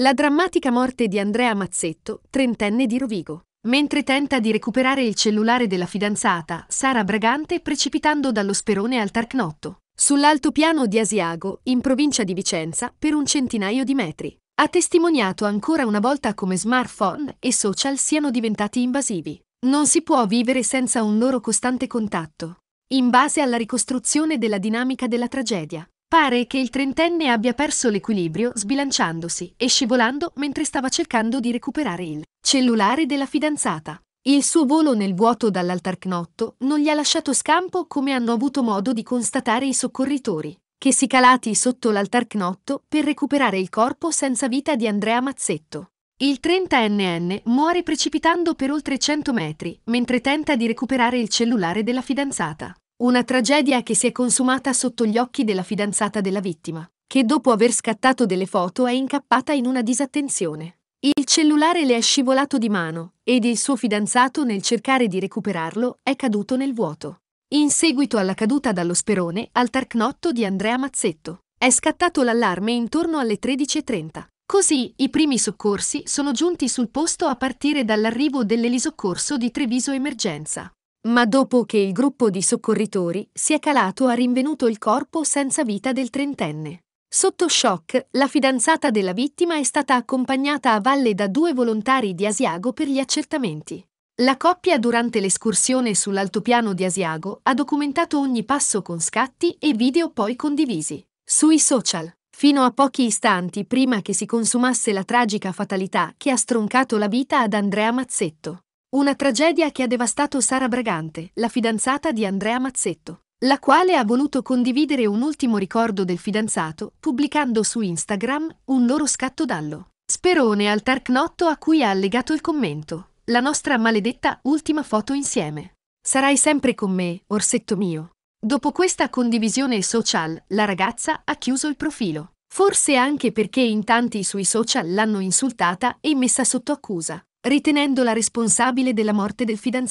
La drammatica morte di Andrea Mazzetto, trentenne di Rovigo. Mentre tenta di recuperare il cellulare della fidanzata, Sara Bragante precipitando dallo sperone al Tarcnotto, sull'altopiano di Asiago, in provincia di Vicenza, per un centinaio di metri. Ha testimoniato ancora una volta come smartphone e social siano diventati invasivi. Non si può vivere senza un loro costante contatto. In base alla ricostruzione della dinamica della tragedia, Pare che il trentenne abbia perso l'equilibrio sbilanciandosi e scivolando mentre stava cercando di recuperare il cellulare della fidanzata. Il suo volo nel vuoto dall'altarcnotto non gli ha lasciato scampo come hanno avuto modo di constatare i soccorritori, che si calati sotto l'altarcnotto per recuperare il corpo senza vita di Andrea Mazzetto. Il 30enne muore precipitando per oltre 100 metri mentre tenta di recuperare il cellulare della fidanzata. Una tragedia che si è consumata sotto gli occhi della fidanzata della vittima, che dopo aver scattato delle foto è incappata in una disattenzione. Il cellulare le è scivolato di mano ed il suo fidanzato nel cercare di recuperarlo è caduto nel vuoto. In seguito alla caduta dallo sperone al tarcnotto di Andrea Mazzetto, è scattato l'allarme intorno alle 13.30. Così i primi soccorsi sono giunti sul posto a partire dall'arrivo dell'elisoccorso di Treviso Emergenza. Ma dopo che il gruppo di soccorritori si è calato ha rinvenuto il corpo senza vita del trentenne. Sotto shock, la fidanzata della vittima è stata accompagnata a valle da due volontari di Asiago per gli accertamenti. La coppia durante l'escursione sull'altopiano di Asiago ha documentato ogni passo con scatti e video poi condivisi sui social. Fino a pochi istanti prima che si consumasse la tragica fatalità che ha stroncato la vita ad Andrea Mazzetto. Una tragedia che ha devastato Sara Bragante, la fidanzata di Andrea Mazzetto, la quale ha voluto condividere un ultimo ricordo del fidanzato pubblicando su Instagram un loro scatto d'allo. Sperone al tarcnotto a cui ha allegato il commento. La nostra maledetta ultima foto insieme. Sarai sempre con me, orsetto mio. Dopo questa condivisione social, la ragazza ha chiuso il profilo. Forse anche perché in tanti sui social l'hanno insultata e messa sotto accusa ritenendola responsabile della morte del fidanzato.